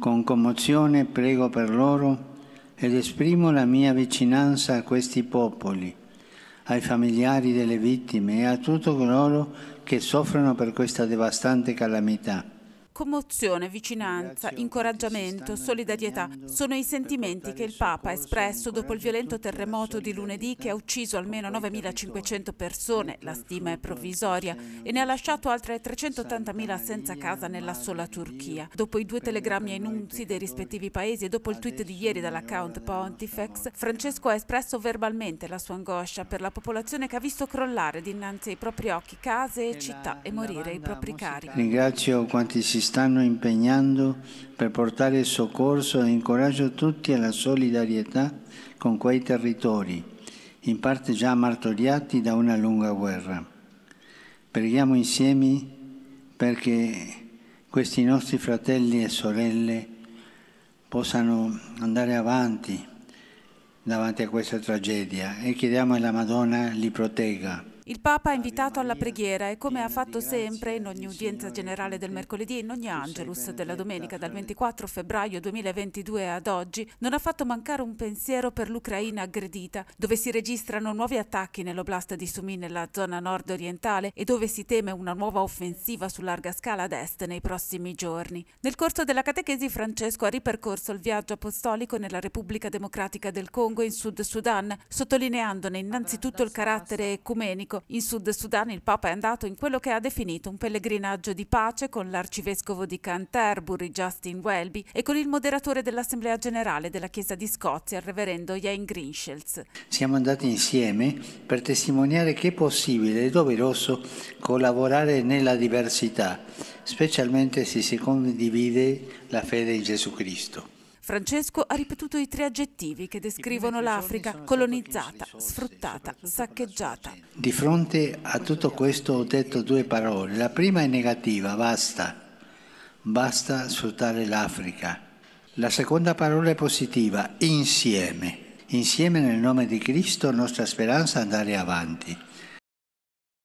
Con commozione prego per loro ed esprimo la mia vicinanza a questi popoli, ai familiari delle vittime e a tutti coloro che soffrono per questa devastante calamità. Commozione, vicinanza, incoraggiamento, solidarietà sono i sentimenti che il Papa ha espresso dopo il violento terremoto di lunedì che ha ucciso almeno 9.500 persone, la stima è provvisoria, e ne ha lasciato altre 380.000 senza casa nella sola Turchia. Dopo i due telegrammi ai nunzi dei rispettivi paesi e dopo il tweet di ieri dall'account Pontifex, Francesco ha espresso verbalmente la sua angoscia per la popolazione che ha visto crollare dinanzi ai propri occhi case e città e morire i propri cari. Ringrazio quanti si stanno impegnando per portare soccorso e incoraggio tutti alla solidarietà con quei territori, in parte già martoriati da una lunga guerra. Preghiamo insieme perché questi nostri fratelli e sorelle possano andare avanti davanti a questa tragedia e chiediamo alla Madonna li protegga. Il Papa ha invitato alla preghiera e come ha fatto sempre in ogni udienza generale del mercoledì e in ogni Angelus della domenica dal 24 febbraio 2022 ad oggi, non ha fatto mancare un pensiero per l'Ucraina aggredita, dove si registrano nuovi attacchi nell'oblast di Sumi nella zona nord orientale e dove si teme una nuova offensiva su larga scala ad est nei prossimi giorni. Nel corso della catechesi Francesco ha ripercorso il viaggio apostolico nella Repubblica Democratica del Congo in Sud Sudan, sottolineandone innanzitutto il carattere ecumenico in Sud Sudan il Papa è andato in quello che ha definito un pellegrinaggio di pace con l'arcivescovo di Canterbury, Justin Welby, e con il moderatore dell'Assemblea Generale della Chiesa di Scozia, il reverendo Jane Grinschels. Siamo andati insieme per testimoniare che è possibile e doveroso collaborare nella diversità, specialmente se si condivide la fede in Gesù Cristo. Francesco ha ripetuto i tre aggettivi che descrivono l'Africa colonizzata, sfruttata, saccheggiata. Di fronte a tutto questo ho detto due parole. La prima è negativa, basta. Basta sfruttare l'Africa. La seconda parola è positiva, insieme. Insieme nel nome di Cristo, nostra speranza è andare avanti.